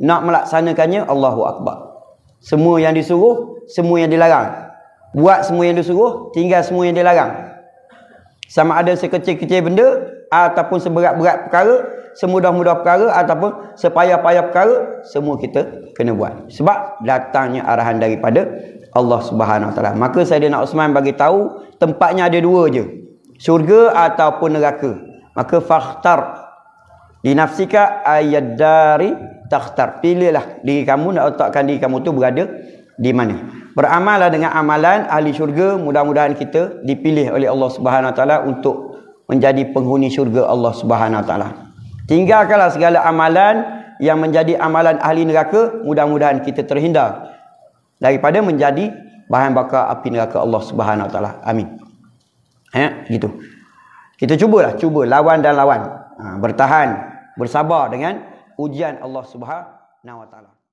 nak melaksanakannya Allahu akbar. Semua yang disuruh, semua yang dilarang. Buat semua yang disuruh, tinggal semua yang dilarang. Sama ada sekecil-kecil benda ataupun seberat-berat perkara, semudah-mudah perkara ataupun sepayah-payah perkara, semua kita kena buat. Sebab datangnya arahan daripada Allah Subhanahu Wa Taala. Maka Saidina Uthman bagi tahu tempatnya ada dua je. Syurga ataupun neraka. Maka fakhtar dinafsika dari takhtar pilihlah diri kamu nak letakkan diri kamu tu berada di mana beramallah dengan amalan ahli syurga mudah-mudahan kita dipilih oleh Allah Subhanahu Wa Taala untuk menjadi penghuni syurga Allah Subhanahu Wa Taala tinggalkanlah segala amalan yang menjadi amalan ahli neraka mudah-mudahan kita terhindar daripada menjadi bahan bakar api neraka Allah Subhanahu Wa Taala amin ya gitu kita cubalah cuba lawan dan lawan ha, bertahan bersabar dengan ujian Allah Subhanahu wa taala.